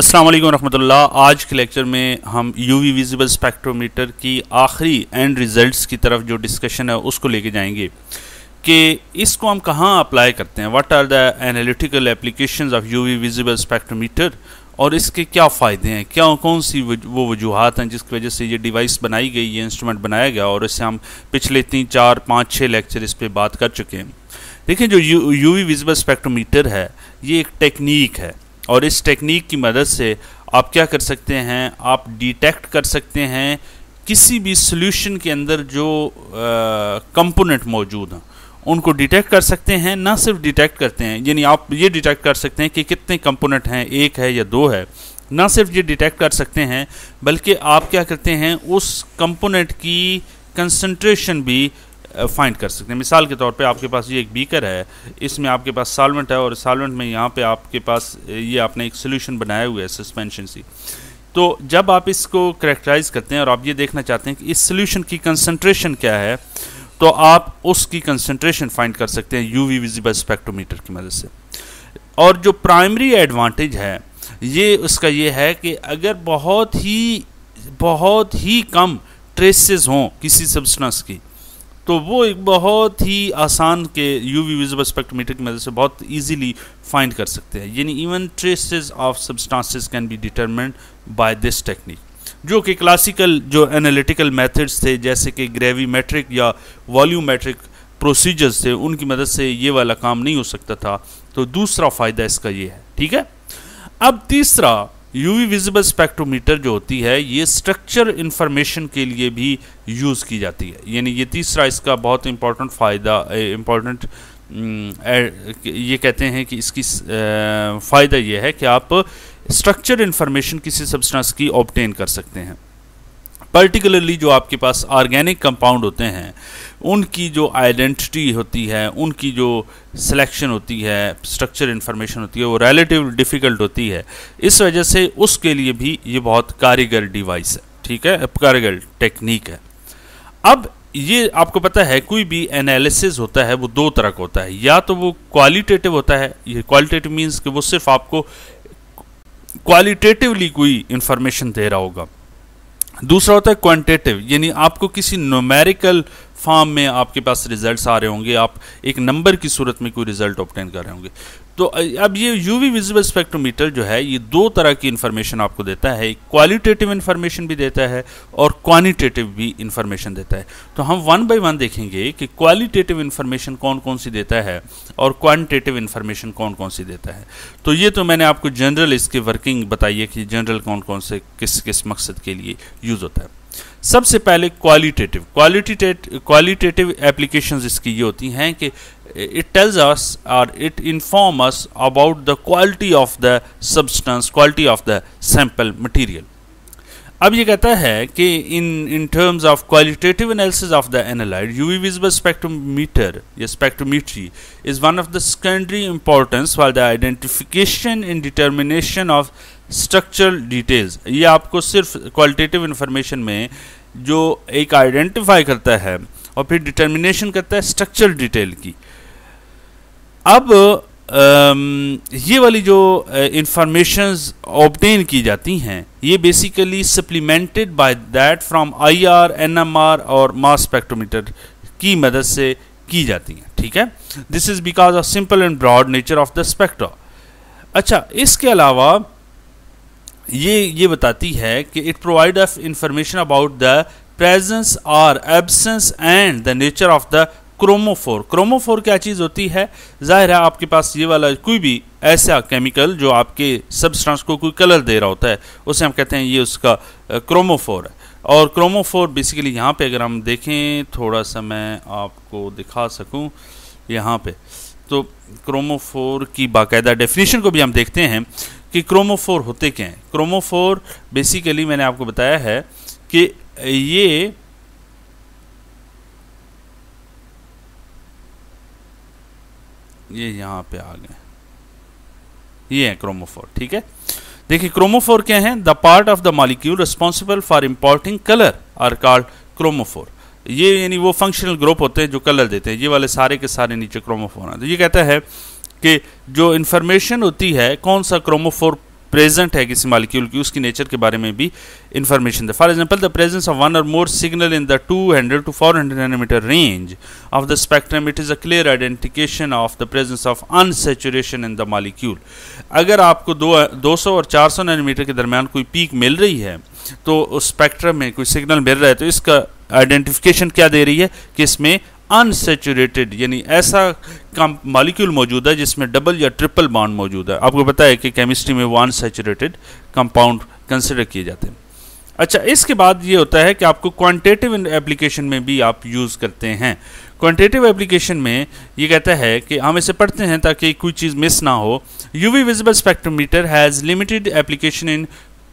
अस्सलाम वालेकुम रहमतुल्लाह आज के लेक्चर में हम वी विजिबल स्पेक्ट्रोमीटर की आखिरी एंड रिजल्ट्स की तरफ जो डिस्कशन है उसको लेके जाएंगे कि इसको हम कहाँ अप्लाई करते हैं what are the analytical applications of V visible spectrometer और इसके क्या फ़ायदे हैं क्या कौन सी वो वजूहत हैं जिसकी वजह से ये डिवाइस बनाई गई ये इंस्ट्रूमेंट बनाया गया और इससे हम पिछले तीन चार पाँच छः लेक्चर इस पर बात कर चुके हैं देखिए जो यू वी विजिबल स्पेक्ट्रोमीटर है ये एक टेक्निक है और इस टेक्निक की मदद से आप क्या कर सकते हैं आप डिटेक्ट कर सकते हैं किसी भी सॉल्यूशन के अंदर जो कंपोनेंट मौजूद हैं उनको डिटेक्ट कर सकते हैं ना सिर्फ डिटेक्ट करते हैं यानी आप ये डिटेक्ट कर सकते हैं कि कितने कंपोनेंट हैं एक है या दो है ना सिर्फ ये डिटेक्ट कर सकते हैं बल्कि आप क्या करते हैं उस कंपोनेंट की कंसंट्रेशन भी फाइंड कर सकते हैं मिसाल के तौर पे आपके पास ये एक बीकर है इसमें आपके पास सालवेंट है और सालवेंट में यहाँ पे आपके पास ये आपने एक सोल्यूशन बनाया हुआ है सस्पेंशन सी तो जब आप इसको करेक्टराइज करते हैं और आप ये देखना चाहते हैं कि इस सोल्यूशन की कंसनट्रेशन क्या है तो आप उसकी कंसनट्रेशन फाइंड कर सकते हैं यू वी विजिबल स्पेक्ट्रोमीटर की मदद से और जो प्राइमरी एडवांटेज है ये उसका ये है कि अगर बहुत ही बहुत ही कम ट्रेसेस हों किसी सब्सटेंस की तो वो एक बहुत ही आसान के यू वी विजिबल स्पेक्ट्रोमीटर की मदद से बहुत ईजीली फाइंड कर सकते हैं यानी even traces of substances can be determined by this technique जो कि क्लासिकल जो एनालिटिकल मेथड्स थे जैसे कि मेट्रिक या वॉल्यूमेट्रिक प्रोसीजर्स थे उनकी मदद से ये वाला काम नहीं हो सकता था तो दूसरा फ़ायदा इसका ये है ठीक है अब तीसरा यूवी विजिबल स्पेक्ट्रोमीटर जो होती है ये स्ट्रक्चर इन्फॉर्मेशन के लिए भी यूज़ की जाती है यानी ये तीसरा इसका बहुत इम्पोर्टेंट फ़ायदा इम्पोर्टेंट ये कहते हैं कि इसकी फ़ायदा ये है कि आप स्ट्रक्चर इन्फॉर्मेशन किसी सब्सटेंस की ऑप्टेन कर सकते हैं पर्टिकुलरली जो आपके पास ऑर्गेनिक कंपाउंड होते हैं उनकी जो आइडेंटिटी होती है उनकी जो सिलेक्शन होती है स्ट्रक्चर इन्फॉर्मेशन होती है वो रिलेटिव डिफ़िकल्ट होती है इस वजह से उसके लिए भी ये बहुत कारीगर डिवाइस है ठीक है कारीगर टेक्निक है अब ये आपको पता है कोई भी एनालिसिस होता है वो दो तरह का होता है या तो वो क्वालिटेटिव होता है ये क्वालिटेटिव मीन्स कि वो सिर्फ आपको क्वालिटेटिवली कोई इन्फॉर्मेशन दे रहा होगा दूसरा होता है क्वांटिटिव यानी आपको किसी नोमेरिकल फॉर्म में आपके पास रिजल्ट्स आ रहे होंगे आप एक नंबर की सूरत में कोई रिजल्ट ऑप्टेन कर रहे होंगे तो अब ये यूवी विजिबल स्पेक्ट्रोमीटर जो है ये दो तरह की इन्फॉर्मेशन आपको देता है क्वालिटेटिव इन्फॉर्मेशन भी देता है और क्वानिटेटिव भी इन्फॉर्मेशन देता है तो हम वन बाय वन देखेंगे कि क्वालिटेटिव इन्फॉर्मेशन कौन कौन सी देता है और क्वान्टिटेटिव इन्फॉर्मेशन कौन कौन सी देता है तो ये तो मैंने आपको जनरल इसकी वर्किंग बताइए कि जनरल कौन कौन से किस किस मकसद के लिए यूज़ होता है सबसे पहले क्वालिटेटिव क्वालिटेटिव क्वालिटेटिव एप्लीकेशन इसकी ये होती हैं कि इट टेल्स अस और it inform us about the quality of the substance quality of the sample material अब ये कहता है कि in in terms of qualitative analysis of the analyte UV visible spectrometer या spectrometry is one of the secondary importance for the identification in determination of structural details ये आपको सिर्फ qualitative information में जो एक आइडेंटिफाई करता है और फिर डिटर्मिनेशन करता है स्ट्रक्चरल डिटेल की अब ये वाली जो इंफॉर्मेशन ऑबटेन की जाती हैं ये basically supplemented by that from IR NMR और मास स्पेक्ट्रोमीटर की मदद से की जाती हैं ठीक है this is because of simple and broad nature of the spectra अच्छा इसके अलावा ये ये बताती है कि it provide of information about the presence or absence and the nature of the chromophore chromophore क्या चीज़ होती है जाहिर है आपके पास ये वाला कोई भी ऐसा केमिकल जो आपके सब्सटेंस को कोई कलर दे रहा होता है उसे हम कहते हैं ये उसका क्रोमोफोर है और क्रोमोफोर बेसिकली यहाँ पे अगर हम देखें थोड़ा सा मैं आपको दिखा सकूँ यहाँ पे तो क्रोमोफोर की बाकायदा डेफिनेशन को भी हम देखते हैं कि क्रोमोफोर होते क्या हैं क्रोमोफोर बेसिकली मैंने आपको बताया है कि ये ये यहाँ पे आ गए ये है क्रोमोफोर ठीक है देखिए क्रोमोफोर क्या है the part of the molecule responsible for importing colour are called chromophore ये यानी वो फंक्शनल ग्रुप होते हैं जो कलर देते हैं ये वाले सारे के सारे नीचे क्रोमोफोर तो आते ये कहता है कि जो इन्फॉर्मेशन होती है कौन सा क्रोमोफोर प्रेजेंट है किसी मालिक्यूल की उसकी नेचर के बारे में भी इंफॉर्मेशन दे for example the presence of one और more signal in the 200 to 400 nanometre range of the spectrum it is a clear identification of the presence of unsaturation in the molecule अगर आपको दो 200 और 400 नैनोमीटर के दरमियान कोई peak मिल रही है तो उस स्पेक्ट्रम में कोई सिग्नल मिल रहा है तो इसका आइडेंटिफिकेशन क्या दे रही है कि इसमें अनसेचुरेटेड यानी ऐसा मालिक्यूल मौजूद है जिसमें डबल या ट्रिपल बॉन्ड मौजूद है आपको पता है कि केमिस्ट्री में वो अनसेचुरेटेड कंपाउंड कंसिडर किए जाते हैं अच्छा इसके बाद ये होता है कि आपको क्वांटिटेटिव एप्लीकेशन में भी आप यूज़ करते हैं क्वांटिटेटिव एप्लीकेशन में ये कहता है कि हम इसे पढ़ते हैं ताकि कोई चीज़ मिस ना हो UV visible spectrometer has limited application in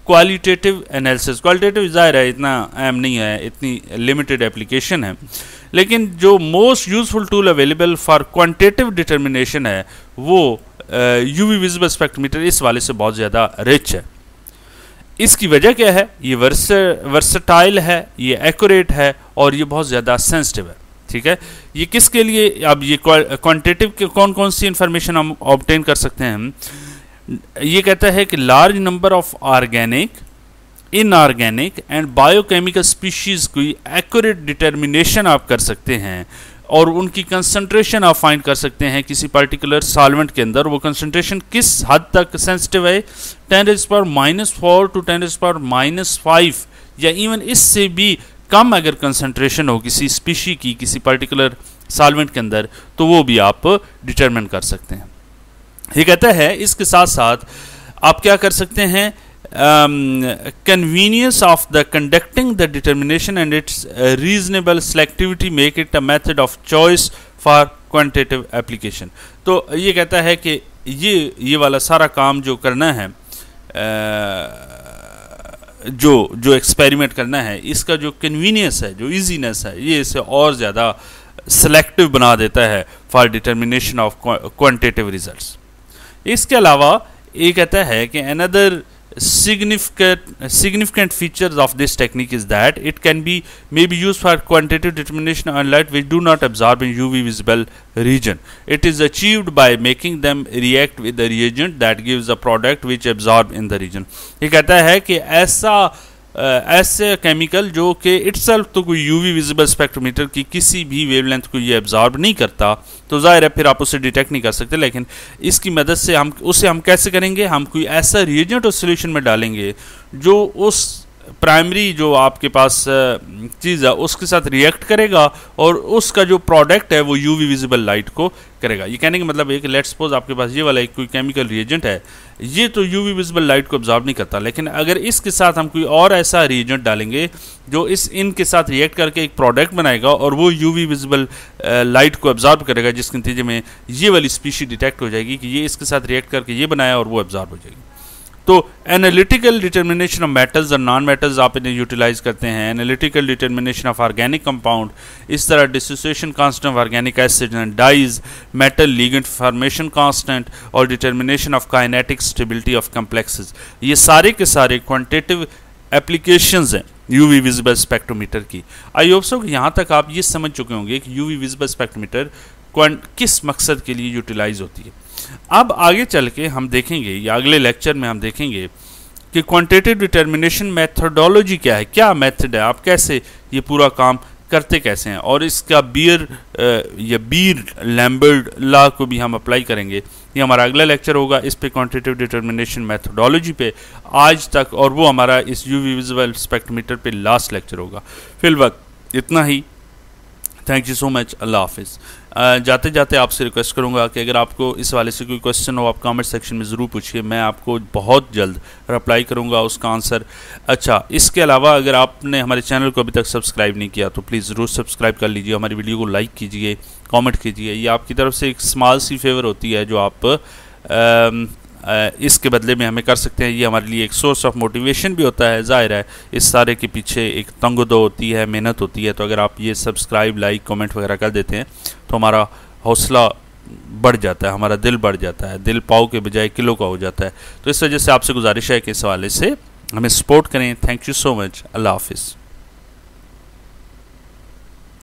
qualitative analysis qualitative ज़ाहिर है इतना अहम नहीं है इतनी लिमिटेड एप्लीकेशन है लेकिन जो most useful tool available for quantitative determination है वो यू वी विजिबल स्पेक्ट्रोमीटर इस वाले से बहुत ज़्यादा रिच है इसकी वजह क्या है ये वर्स वर्सटाइल है ये एक्यूरेट है और ये बहुत ज़्यादा सेंसिटिव है ठीक है ये किसके लिए अब ये क्वांटिटेटिव कौन कौन सी इन्फॉर्मेशन हम ऑबटेन कर सकते हैं हम ये कहता है कि large number of organic inorganic and biochemical species की एक्यूरेट डिटर्मिनेशन आप कर सकते हैं और उनकी कंसंट्रेशन आप फाइंड कर सकते हैं किसी पर्टिकुलर सॉल्वेंट के अंदर वो कंसंट्रेशन किस हद तक सेंसिटिव है टेन रेज पर minus four to ten raise पर माइनस फाइव या इवन इससे भी कम अगर कंसंट्रेशन हो किसी स्पीशी की किसी पर्टिकुलर सॉल्वेंट के अंदर तो वो भी आप डिटरमिन कर सकते हैं ये कहता है इसके साथ साथ आप क्या कर सकते हैं convenience of the conducting the determination and its reasonable selectivity make it a method of choice for quantitative application तो ये कहता है कि ये ये वाला सारा काम जो करना है आ, uh, जो जो एक्सपेरिमेंट करना है इसका जो कन्वीनियंस है जो ईजीनेस है ये इसे और ज़्यादा सेलेक्टिव बना देता है for determination of quantitative results इसके अलावा ये कहता है कि another significant significant features of this technique is that it can be may be used for quantitative determination on light which do not absorb in UV visible region. It is achieved by making them react with the reagent that gives a product which absorb in the region. ये कहता है कि ऐसा ऐसे chemical जो कि it's तो कोई यूवी विजिबल स्पेक्ट्रोमीटर की किसी भी वेवलेंथ को ये एब्जॉर्ब नहीं करता तो ज़ाहिर है फिर आप उसे डिटेक्ट नहीं कर सकते लेकिन इसकी मदद से हम उसे हम कैसे करेंगे हम कोई ऐसा रिएजेंट और सोल्यूशन में डालेंगे जो उस प्राइमरी जो आपके पास चीज़ है उसके साथ रिएक्ट करेगा और उसका जो प्रोडक्ट है वो यूवी विजिबल लाइट को करेगा ये कहने का मतलब एक लेट सपोज आपके पास ये वाला एक कोई केमिकल रिएजेंट है ये तो यूवी विजिबल लाइट को ऑब्जॉर्व नहीं करता लेकिन अगर इसके साथ हम कोई और ऐसा रिएजेंट डालेंगे जो इस इनके साथ रिएक्ट करके एक प्रोडक्ट बनाएगा और वो यू विजिबल लाइट को ऑब्जॉर्व करेगा जिसके नतीजे में ये वाली स्पीशी डिटेक्ट हो जाएगी कि ये इसके साथ रिएक्ट करके ये बनाया और वो ऑब्जॉर्व हो जाएगी तो एनालिटिकल डिटर्मिनेशन ऑफ मेटल्स और नॉन मेटल्स आप इन्हें यूटिलाइज करते हैं analytical determination of organic compound इस तरह dissociation constant of organic acid and dyes metal ligand formation constant और determination of kinetic stability of complexes ये सारे के सारे क्वान्टिटिव एप्लीकेशंस हैं यू वी विजिबल स्पेक्ट्रोमीटर की आई होप सो यहाँ तक आप ये समझ चुके होंगे कि यू वी विजिबल स्पेक्ट्रोमीटर किस मकसद के लिए यूटिलाइज होती है अब आगे चल के हम देखेंगे या अगले लेक्चर में हम देखेंगे कि क्वांटिटेटिव डिटर्मिनेशन मेथडोलॉजी क्या है क्या मेथड है आप कैसे ये पूरा काम करते कैसे हैं और इसका बियर या बीर लैम्बर्ड ला को भी हम अप्लाई करेंगे ये हमारा अगला लेक्चर होगा इस पे क्वांटिटेटिव डिटर्मिनेशन मेथडोलॉजी पे आज तक और वो हमारा इस यू विजुअल स्पेक्ट्रोमीटर पे लास्ट लेक्चर होगा वक्त इतना ही थैंक यू सो मच अल्लाह हाफिज़ जाते जाते आपसे रिक्वेस्ट करूंगा कि अगर आपको इस वाले से कोई क्वेश्चन हो आप कमेंट सेक्शन में ज़रूर पूछिए मैं आपको बहुत जल्द रिप्लाई करूंगा उसका आंसर अच्छा इसके अलावा अगर आपने हमारे चैनल को अभी तक सब्सक्राइब नहीं किया तो प्लीज़ ज़रूर सब्सक्राइब कर लीजिए हमारी वीडियो को लाइक कीजिए कॉमेंट कीजिए ये आपकी तरफ से एक स्माल सी फेवर होती है जो आप um, इसके बदले में हमें कर सकते हैं ये हमारे लिए एक सोर्स ऑफ मोटिवेशन भी होता है ज़ाहिर है इस सारे के पीछे एक तंग दो होती है मेहनत होती है तो अगर आप ये सब्सक्राइब लाइक कमेंट वगैरह कर देते हैं तो हमारा हौसला बढ़ जाता है हमारा दिल बढ़ जाता है दिल पाओ के बजाय किलो का हो जाता है तो इस वजह से आपसे गुजारिश है कि इस हवाले से हमें सपोर्ट करें थैंक यू सो मच अल्लाह हाफिज़